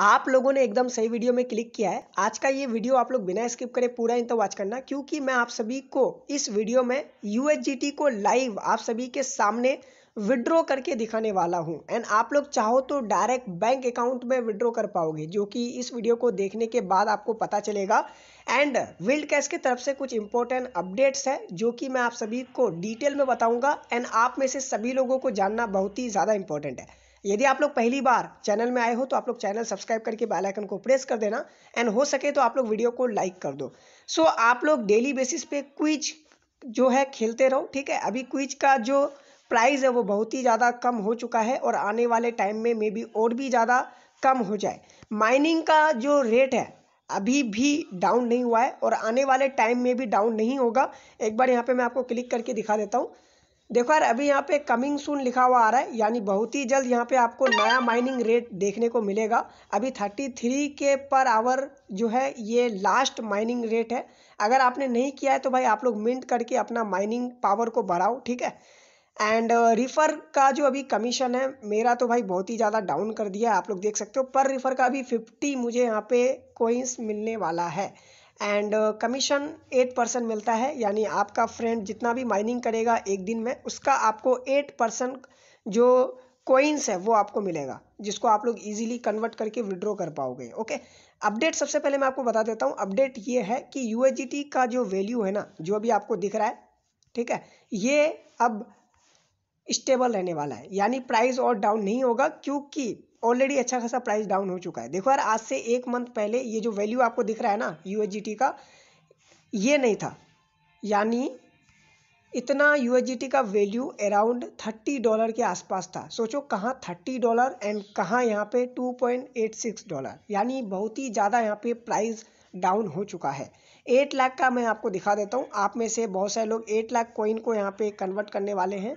आप लोगों ने एकदम सही वीडियो में क्लिक किया है आज का ये वीडियो आप लोग बिना स्किप करे पूरा इन तो वॉच करना क्योंकि मैं आप सभी को इस वीडियो में यूएसजीटी को लाइव आप सभी के सामने विड्रॉ करके दिखाने वाला हूँ एंड आप लोग चाहो तो डायरेक्ट बैंक अकाउंट में विड्रॉ कर पाओगे जो कि इस वीडियो को देखने के बाद आपको पता चलेगा एंड विल्ड कैश की तरफ से कुछ इंपॉर्टेंट अपडेट्स है जो कि मैं आप सभी को डिटेल में बताऊंगा एंड आप में से सभी लोगों को जानना बहुत ही ज़्यादा इंपॉर्टेंट है यदि आप लोग पहली बार चैनल में आए हो तो आप लोग चैनल सब्सक्राइब करके बेल आइकन को प्रेस कर देना एंड हो सके तो आप लोग वीडियो को लाइक कर दो सो so, आप लोग डेली बेसिस पे क्विज जो है खेलते रहो ठीक है अभी क्विज का जो प्राइस है वो बहुत ही ज़्यादा कम हो चुका है और आने वाले टाइम में मे बी और भी ज़्यादा कम हो जाए माइनिंग का जो रेट है अभी भी डाउन नहीं हुआ है और आने वाले टाइम में भी डाउन नहीं होगा एक बार यहाँ पे मैं आपको क्लिक करके दिखा देता हूँ देखो यार अभी यहाँ पे कमिंग सून लिखा हुआ आ रहा है यानी बहुत ही जल्द यहाँ पे आपको नया माइनिंग रेट देखने को मिलेगा अभी थर्टी थ्री के पर आवर जो है ये लास्ट माइनिंग रेट है अगर आपने नहीं किया है तो भाई आप लोग मिंट करके अपना माइनिंग पावर को बढ़ाओ ठीक है एंड रिफ़र uh, का जो अभी कमीशन है मेरा तो भाई बहुत ही ज़्यादा डाउन कर दिया आप लोग देख सकते हो पर रिफ़र का अभी फिफ्टी मुझे यहाँ पे कोइंस मिलने वाला है एंड कमीशन एट परसेंट मिलता है यानी आपका फ्रेंड जितना भी माइनिंग करेगा एक दिन में उसका आपको एट परसेंट जो कोइंस है वो आपको मिलेगा जिसको आप लोग इजीली कन्वर्ट करके विड्रॉ कर पाओगे ओके अपडेट सबसे पहले मैं आपको बता देता हूँ अपडेट ये है कि यू का जो वैल्यू है ना जो अभी आपको दिख रहा है ठीक है ये अब स्टेबल रहने वाला है यानी प्राइस और डाउन नहीं होगा क्योंकि ऑलरेडी अच्छा खासा प्राइस डाउन हो चुका है देखो यार आज से एक मंथ पहले ये जो वैल्यू आपको दिख रहा है ना यू का ये नहीं था यानी इतना यू का वैल्यू अराउंड थर्टी डॉलर के आसपास था सोचो कहाँ थर्टी डॉलर एंड कहाँ यहाँ पे two point eight six dollar यानी बहुत ही ज़्यादा यहाँ पे प्राइस डाउन हो चुका है एट लाख का मैं आपको दिखा देता हूँ आप में से बहुत सारे लोग एट लाख कोइन को यहाँ पे कन्वर्ट करने वाले हैं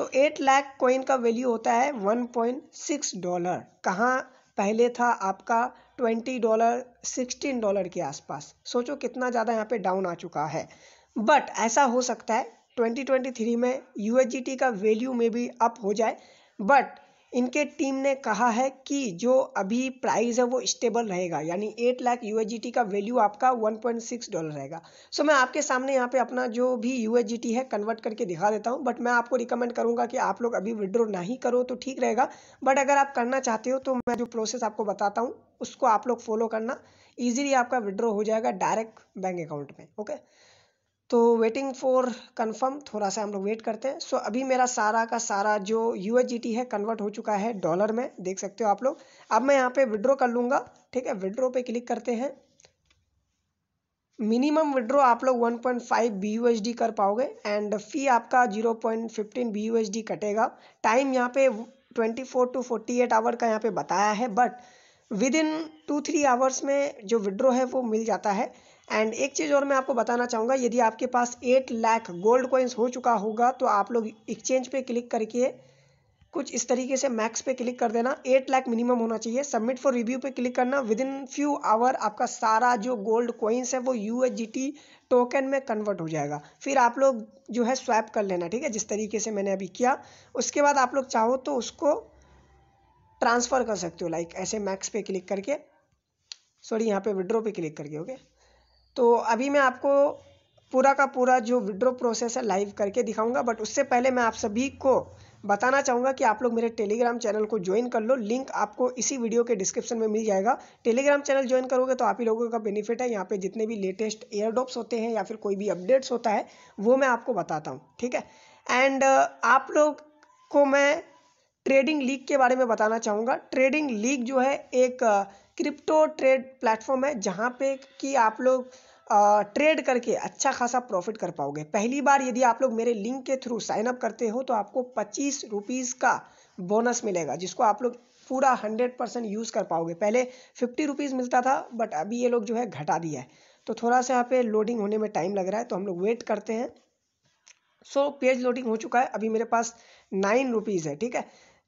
तो एट लाख कॉइन का वैल्यू होता है वन पॉइंट सिक्स डॉलर कहाँ पहले था आपका ट्वेंटी डॉलर सिक्सटीन डॉलर के आसपास सोचो कितना ज़्यादा यहाँ पे डाउन आ चुका है बट ऐसा हो सकता है 2023 में यू का वैल्यू में भी अप हो जाए बट इनके टीम ने कहा है कि जो अभी प्राइस है वो स्टेबल रहेगा यानी एट लाख यू का वैल्यू आपका 1.6 डॉलर रहेगा सो so, मैं आपके सामने यहाँ पे अपना जो भी यू है कन्वर्ट करके दिखा देता हूँ बट मैं आपको रिकमेंड करूँगा कि आप लोग अभी विड्रॉ नहीं करो तो ठीक रहेगा बट अगर आप करना चाहते हो तो मैं जो प्रोसेस आपको बताता हूँ उसको आप लोग फॉलो करना ईजिली आपका विड्रॉ हो जाएगा डायरेक्ट बैंक अकाउंट में ओके तो वेटिंग फॉर कंफर्म थोड़ा सा हम लोग वेट करते हैं सो so, अभी मेरा सारा का सारा जो यू है कन्वर्ट हो चुका है डॉलर में देख सकते हो आप लोग अब मैं यहाँ पे विड्रॉ कर लूँगा ठीक है विड्रॉ पे क्लिक करते हैं मिनिमम विड्रॉ आप लोग 1.5 पॉइंट कर पाओगे एंड फी आपका 0.15 पॉइंट कटेगा टाइम यहाँ पे 24 टू 48 आवर का यहाँ पे बताया है but within two three hours में जो विड्रॉ है वो मिल जाता है एंड एक चीज़ और मैं आपको बताना चाहूँगा यदि आपके पास एट लाख गोल्ड कॉइन्स हो चुका होगा तो आप लोग एक्सचेंज पे क्लिक करके कुछ इस तरीके से मैक्स पे क्लिक कर देना एट लाख मिनिमम होना चाहिए सबमिट फॉर रिव्यू पे क्लिक करना विद इन फ्यू आवर आपका सारा जो गोल्ड कॉइन्स है वो यू टोकन में कन्वर्ट हो जाएगा फिर आप लोग जो है स्वैप कर लेना ठीक है जिस तरीके से मैंने अभी किया उसके बाद आप लोग चाहो तो उसको ट्रांसफ़र कर सकते हो लाइक ऐसे मैक्स पे क्लिक करके सॉरी यहाँ पे विड्रो पे क्लिक करके ओके okay? तो अभी मैं आपको पूरा का पूरा जो विड्रो प्रोसेस है लाइव करके दिखाऊंगा बट उससे पहले मैं आप सभी को बताना चाहूँगा कि आप लोग मेरे टेलीग्राम चैनल को ज्वाइन कर लो लिंक आपको इसी वीडियो के डिस्क्रिप्शन में मिल जाएगा टेलीग्राम चैनल ज्वाइन करोगे तो आप ही लोगों का बेनिफिट है यहाँ पे जितने भी लेटेस्ट एयरडॉप्स होते हैं या फिर कोई भी अपडेट्स होता है वो मैं आपको बताता हूँ ठीक है एंड uh, आप लोग को मैं ट्रेडिंग लीग के बारे में बताना चाहूँगा ट्रेडिंग लीग जो है एक uh, क्रिप्टो ट्रेड प्लेटफॉर्म है जहाँ पे कि आप लोग ट्रेड करके अच्छा खासा प्रॉफिट कर पाओगे पहली बार यदि आप लोग मेरे लिंक के थ्रू साइन अप करते हो तो आपको पच्चीस रुपीज़ का बोनस मिलेगा जिसको आप लोग पूरा हंड्रेड परसेंट यूज़ कर पाओगे पहले फिफ्टी रुपीज़ मिलता था बट अभी ये लोग जो है घटा दिया है तो थोड़ा सा यहाँ पे लोडिंग होने में टाइम लग रहा है तो हम लोग वेट करते हैं सो पेज लोडिंग हो चुका है अभी मेरे पास नाइन रुपीज़ है ठीक है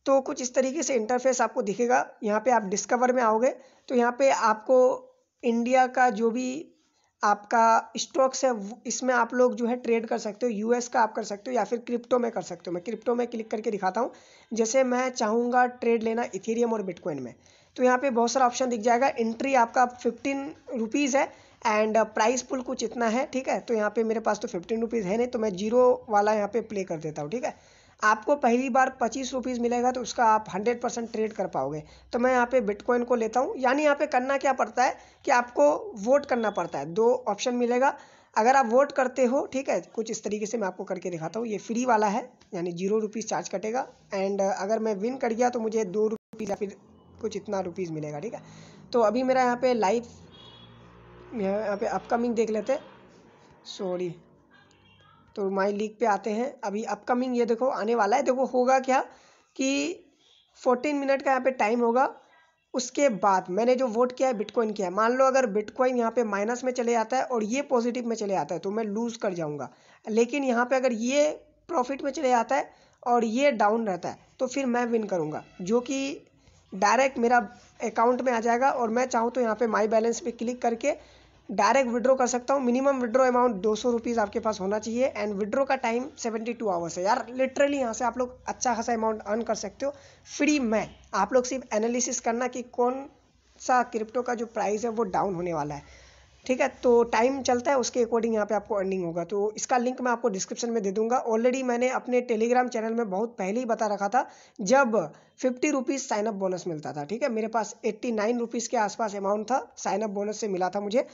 तो कुछ इस तरीके से इंटरफेस आपको दिखेगा यहाँ पे आप डिस्कवर में आओगे तो यहाँ पे आपको इंडिया का जो भी आपका स्टॉक्स है इसमें आप लोग जो है ट्रेड कर सकते हो यूएस का आप कर सकते हो या फिर क्रिप्टो में कर सकते हो मैं क्रिप्टो में क्लिक करके दिखाता हूँ जैसे मैं चाहूँगा ट्रेड लेना इथेरियम और बिटकॉइन में तो यहाँ पे बहुत सारा ऑप्शन दिख जाएगा एंट्री आपका फिफ्टीन रुपीज़ है एंड प्राइस पुल कुछ इतना है ठीक है तो यहाँ पे मेरे पास तो फिफ्टीन रुपीज़ है नहीं तो मैं जीरो वाला यहाँ पे प्ले कर देता हूँ ठीक है आपको पहली बार पच्चीस रुपीज़ मिलेगा तो उसका आप हंड्रेड परसेंट ट्रेड कर पाओगे तो मैं यहाँ पे बिटकॉइन को लेता हूँ यानी यहाँ पे करना क्या पड़ता है कि आपको वोट करना पड़ता है दो ऑप्शन मिलेगा अगर आप वोट करते हो ठीक है कुछ इस तरीके से मैं आपको करके दिखाता हूँ ये फ्री वाला है यानी जीरो रुपीज़ चार्ज कटेगा एंड अगर मैं विन कर गया तो मुझे दो रुपीज़ या फिर कुछ इतना रुपीज़ मिलेगा ठीक है तो अभी मेरा यहाँ पे लाइव यहाँ पे अपकमिंग देख लेते सॉरी तो माई लीग पे आते हैं अभी अपकमिंग ये देखो आने वाला है देखो होगा क्या कि फोर्टीन मिनट का यहाँ पे टाइम होगा उसके बाद मैंने जो वोट किया है बिटकॉइन किया है मान लो अगर बिटकॉइन यहाँ पे माइनस में चले जाता है और ये पॉजिटिव में चले जाता है तो मैं लूज़ कर जाऊँगा लेकिन यहाँ पे अगर ये प्रॉफिट में चले जाता है और ये डाउन रहता है तो फिर मैं विन करूँगा जो कि डायरेक्ट मेरा अकाउंट में आ जाएगा और मैं चाहूँ तो यहाँ पे माई बैलेंस पे क्लिक करके डायरेक्ट विड्रॉ कर सकता हूँ मिनिमम विड्रॉ अमाउंट दो सौ रुपीज़ आपके पास होना चाहिए एंड विड्रॉ का टाइम सेवेंटी टू आवर्स है यार लिटरली यहाँ से आप लोग अच्छा खासा अमाउंट अर्न कर सकते हो फ्री में आप लोग सिर्फ एनालिसिस करना कि कौन सा क्रिप्टो का जो प्राइस है वो डाउन होने वाला है ठीक है तो टाइम चलता है उसके अकॉर्डिंग यहाँ पे आपको अर्निंग होगा तो इसका लिंक मैं आपको डिस्क्रिप्शन में दे दूंगा ऑलरेडी मैंने अपने टेलीग्राम चैनल में बहुत पहले ही बता रखा था जब फिफ्टी रुपीज़ साइनअप बोनस मिलता था ठीक है मेरे पास एट्टी नाइन रुपीज़ के आसपास अमाउंट था साइनअप बोनस से मिला था मुझे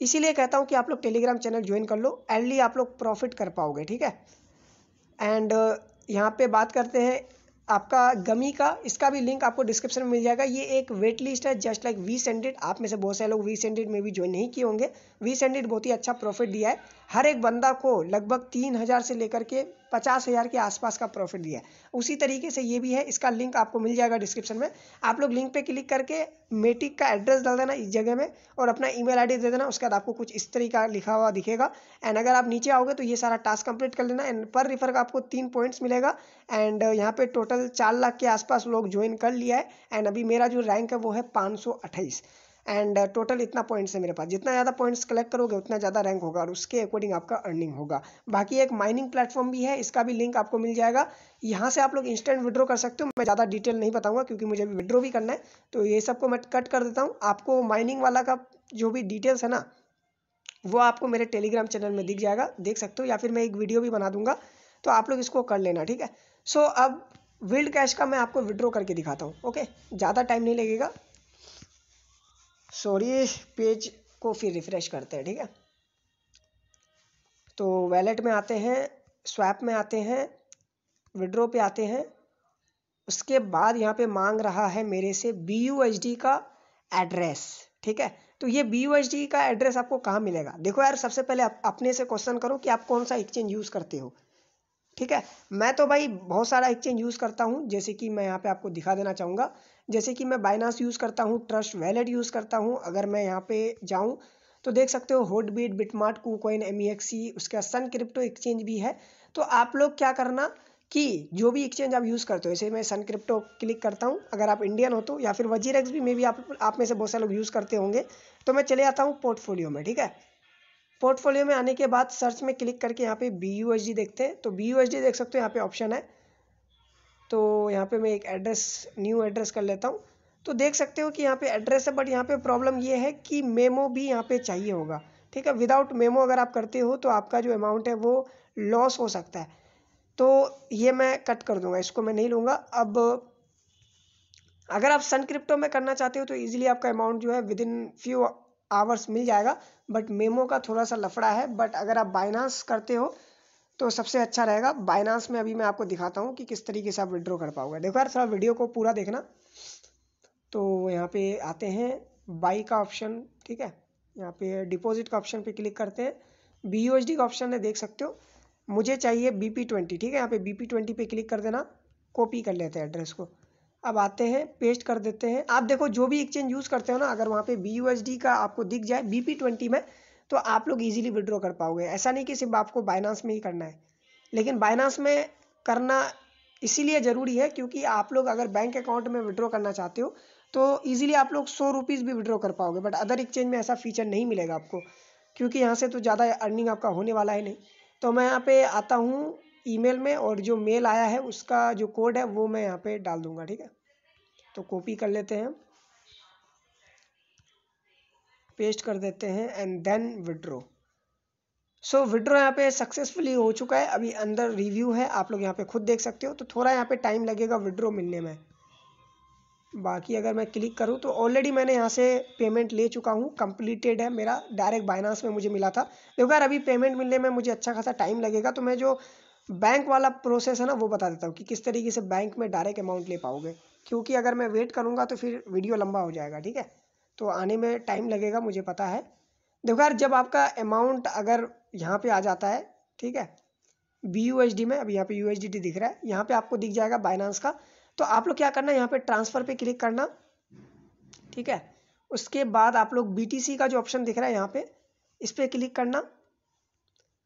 इसीलिए कहता हूँ कि आप लोग टेलीग्राम चैनल ज्वाइन कर लो एंडली आप लोग प्रॉफिट कर पाओगे ठीक है एंड uh, यहाँ पे बात करते हैं आपका गमी का इसका भी लिंक आपको डिस्क्रिप्शन में मिल जाएगा ये एक वेट लिस्ट है जस्ट लाइक वी सेंडेड आप में से बहुत सारे लोग वी सेंडेड में भी ज्वाइन नहीं किए होंगे वी सेंडेड बहुत ही अच्छा प्रॉफिट दिया है हर एक बंदा को लगभग तीन हज़ार से लेकर के पचास हज़ार के आसपास का प्रॉफिट दिया उसी तरीके से ये भी है इसका लिंक आपको मिल जाएगा डिस्क्रिप्शन में आप लोग लिंक पे क्लिक करके मेटिक का एड्रेस डाल देना इस जगह में और अपना ईमेल आईडी दे देना उसके बाद आपको कुछ इस तरीका लिखा हुआ दिखेगा एंड अगर आप नीचे आओगे तो ये सारा टास्क कंप्लीट कर लेना एंड पर रिफर का आपको तीन पॉइंट्स मिलेगा एंड यहाँ पे टोटल चार लाख के आसपास लोग ज्वाइन कर लिया है एंड अभी मेरा जो रैंक है वो है पाँच एंड टोटल uh, इतना पॉइंट्स है मेरे पास जितना ज़्यादा पॉइंट्स कलेक्ट करोगे उतना ज़्यादा रैंक होगा और उसके अकॉर्डिंग आपका अर्निंग होगा बाकी एक माइनिंग प्लेटफॉर्म भी है इसका भी लिंक आपको मिल जाएगा यहाँ से आप लोग इंस्टेंट विड्रॉ कर सकते हो मैं ज़्यादा डिटेल नहीं बताऊँगा क्योंकि मुझे विड्रॉ भी करना है तो ये सबको मैं कट कर देता हूँ आपको माइनिंग वाला का जो भी डिटेल्स है ना वो आपको मेरे टेलीग्राम चैनल में दिख जाएगा देख सकते हो या फिर मैं एक वीडियो भी बना दूंगा तो आप लोग इसको कर लेना ठीक है सो so, अब विल्ड कैश का मैं आपको विड्रॉ करके दिखाता हूँ ओके ज़्यादा टाइम नहीं लगेगा सॉरी पेज को फिर रिफ़्रेश करते हैं ठीक है तो वैलेट में आते हैं स्वैप में आते हैं विड्रो पे आते हैं उसके बाद यहाँ पे मांग रहा है मेरे से बी यू एच डी का एड्रेस ठीक है तो ये बी यू एच डी का एड्रेस आपको कहाँ मिलेगा देखो यार सबसे पहले आप अपने से क्वेश्चन करो कि आप कौन सा एक्सचेंज यूज़ करते हो ठीक है मैं तो भाई बहुत सारा एक्सचेंज यूज़ करता हूँ जैसे कि मैं यहाँ पे आपको दिखा देना चाहूँगा जैसे कि मैं बाइनास यूज़ करता हूँ ट्रस्ट वैलेट यूज़ करता हूँ अगर मैं यहाँ पे जाऊँ तो देख सकते हो होट बीट बिटमार्ट कूकॉइन एम उसके बाद सन क्रिप्टो एक्सचेंज भी है तो आप लोग क्या करना कि जो भी एक्सचेंज आप यूज़ करते हो जैसे मैं सन क्रिप्टो क्लिक करता हूँ अगर आप इंडियन हो तो या फिर वजीर एक्स भी मे भी आप आप में से बहुत सारे लोग यूज़ करते होंगे तो मैं चले आता हूँ पोर्टफोलियो में ठीक है पोर्टफोलियो में आने के बाद सर्च में क्लिक करके यहाँ पे बी यू एस डी देखते हैं तो बी यू डी देख सकते हो यहाँ पे ऑप्शन है तो यहाँ पे मैं एक एड्रेस न्यू एड्रेस कर लेता हूँ तो देख सकते हो कि यहाँ पे एड्रेस है बट यहाँ पे प्रॉब्लम ये है कि मेमो भी यहाँ पे चाहिए होगा ठीक है विदाउट मेमो अगर आप करते हो तो आपका जो अमाउंट है वो लॉस हो सकता है तो ये मैं कट कर दूंगा इसको मैं नहीं लूँगा अब अगर आप सन क्रिप्टो में करना चाहते हो तो ईजिली आपका अमाउंट जो है विद इन फ्यू आवर्स मिल जाएगा बट मेमो का थोड़ा सा लफड़ा है बट अगर आप बाइनांस करते हो तो सबसे अच्छा रहेगा बाइनांस में अभी मैं आपको दिखाता हूँ कि किस तरीके से आप विड्रॉ कर पाओगे देखो यार थोड़ा वीडियो को पूरा देखना तो यहाँ पे आते हैं बाई का ऑप्शन ठीक है यहाँ पे डिपॉजिट का ऑप्शन पे क्लिक करते हैं बी यू का ऑप्शन है देख सकते हो मुझे चाहिए बी पी ट्वेंटी ठीक है यहाँ पे बी पी ट्वेंटी पे क्लिक कर देना कॉपी कर लेते हैं एड्रेस को अब आते हैं पेस्ट कर देते हैं आप देखो जो भी एक्सचेंज यूज़ करते हो ना अगर वहाँ पे बी यू का आपको दिख जाए बी पी ट्वेंटी में तो आप लोग इजीली विड्रॉ कर पाओगे ऐसा नहीं कि सिर्फ आपको बाइनांस में ही करना है लेकिन बाइनांस में करना इसीलिए ज़रूरी है क्योंकि आप लोग अगर बैंक अकाउंट में विड्रॉ करना चाहते हो तो ईजिली आप लोग सौ रुपीज़ भी विड्रॉ कर पाओगे बट अदर एक्सचेंज में ऐसा फीचर नहीं मिलेगा आपको क्योंकि यहाँ से तो ज़्यादा अर्निंग आपका होने वाला है नहीं तो मैं यहाँ पे आता हूँ ईमेल में और जो मेल आया है उसका जो कोड है वो मैं यहाँ पे डाल दूँगा ठीक है तो कॉपी कर लेते हैं पेस्ट कर देते हैं and then withdraw so withdraw यहाँ पे सक्सेसफुली हो चुका है अभी अंदर रिव्यू है आप लोग यहाँ पे खुद देख सकते हो तो थोड़ा यहाँ पे टाइम लगेगा विड्रो मिलने में बाकी अगर मैं क्लिक करूँ तो ऑलरेडी मैंने यहाँ से पेमेंट ले चुका हूँ कंप्लीटेड है मेरा डायरेक्ट बाइनास में मुझे मिला था देखो यार अभी पेमेंट मिलने में मुझे अच्छा खासा टाइम लगेगा तो मैं जो बैंक वाला प्रोसेस है ना वो बता देता हूँ कि किस तरीके से बैंक में डायरेक्ट अमाउंट ले पाओगे क्योंकि अगर मैं वेट करूँगा तो फिर वीडियो लंबा हो जाएगा ठीक है तो आने में टाइम लगेगा मुझे पता है देखो यार जब आपका अमाउंट अगर यहाँ पे आ जाता है ठीक है बी यू एच डी में अब यहाँ पे यू एच डी टी दिख रहा है यहाँ पे आपको दिख जाएगा बाइनांस का तो आप लोग क्या करना है यहाँ पे ट्रांसफ़र पे क्लिक करना ठीक है उसके बाद आप लोग बी टी सी का जो ऑप्शन दिख रहा है यहाँ पे इस पर क्लिक करना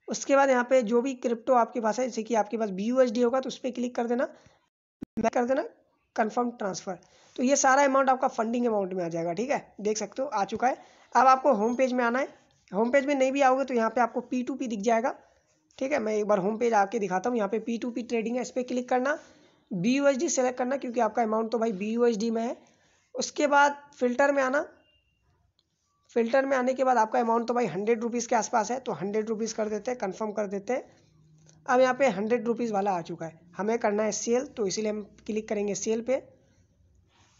उसके बाद यहाँ पे जो भी क्रिप्टो आपके पास है जैसे कि आपके पास बी यू एच डी होगा तो उस पर क्लिक कर देना मैं कर देना कन्फर्म ट्रांसफ़र तो ये सारा अमाउंट आपका फंडिंग अमाउंट में आ जाएगा ठीक है देख सकते हो आ चुका है अब आपको होम पेज में आना है होम पेज में नहीं भी आओगे तो यहाँ पे आपको पी टू पी दिख जाएगा ठीक है मैं एक बार होम पेज आके दिखाता हूँ यहाँ पे पी टू पी ट्रेडिंग है इस पर क्लिक करना B U S D select करना क्योंकि आपका अमाउंट तो भाई बी यू एस डी में है उसके बाद फिल्टर में आना फिल्टर में आने के बाद आपका अमाउंट तो भाई हंड्रेड रुपीज़ के आसपास है तो हंड्रेड रुपीज़ कर देते हैं कन्फर्म कर देते हैं अब यहाँ पे हंड्रेड रुपीज़ वाला आ चुका है हमें करना है सेल तो इसीलिए हम क्लिक करेंगे सेल पे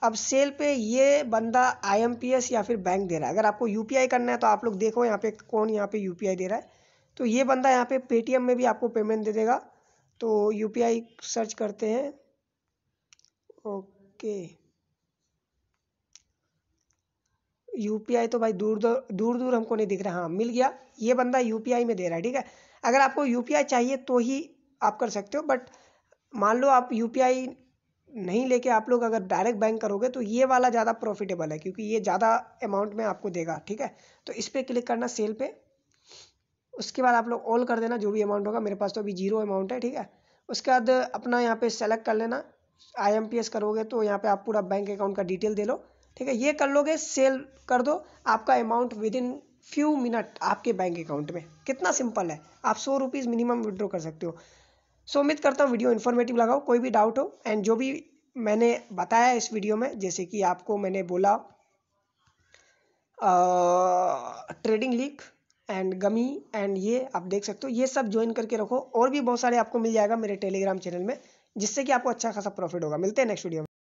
अब सेल पे ये बंदा आईएमपीएस या फिर बैंक दे रहा है अगर आपको यूपीआई करना है तो आप लोग देखो यहाँ पे कौन यहाँ पे यूपीआई दे रहा है तो ये बंदा यहाँ पे पेटीएम में भी आपको पेमेंट दे देगा तो यूपीआई सर्च करते हैं ओके यूपीआई तो भाई दूर दूर दूर दूर हमको नहीं दिख रहा हाँ मिल गया ये बंदा यूपीआई में दे रहा है ठीक है अगर आपको यू चाहिए तो ही आप कर सकते हो बट मान लो आप यू नहीं लेके आप लोग अगर डायरेक्ट बैंक करोगे तो ये वाला ज़्यादा प्रॉफिटेबल है क्योंकि ये ज़्यादा अमाउंट में आपको देगा ठीक है तो इस पर क्लिक करना सेल पे उसके बाद आप लोग ऑल कर देना जो भी अमाउंट होगा मेरे पास तो अभी जीरो अमाउंट है ठीक है उसके बाद अपना यहाँ पे सेलेक्ट कर लेना आई करोगे तो यहाँ पे आप पूरा बैंक अकाउंट का डिटेल दे लो ठीक है ये कर लोगे सेल कर दो आपका amount within few minute आपके बैंक अकाउंट में कितना सिंपल है आप सौ रुपीज़ मिनिमम विड्रॉ कर सकते हो सो उम्मीद करता हूँ वीडियो इन्फॉर्मेटिव लगाओ कोई भी डाउट हो एंड जो भी मैंने बताया इस वीडियो में जैसे कि आपको मैंने बोला ट्रेडिंग लीक एंड गमी एंड ये आप देख सकते हो ये सब ज्वाइन करके रखो और भी बहुत सारे आपको मिल जाएगा मेरे टेलीग्राम चैनल में जिससे कि आपको अच्छा खासा प्रॉफिट होगा मिलते हैं नेक्स्ट वीडियो में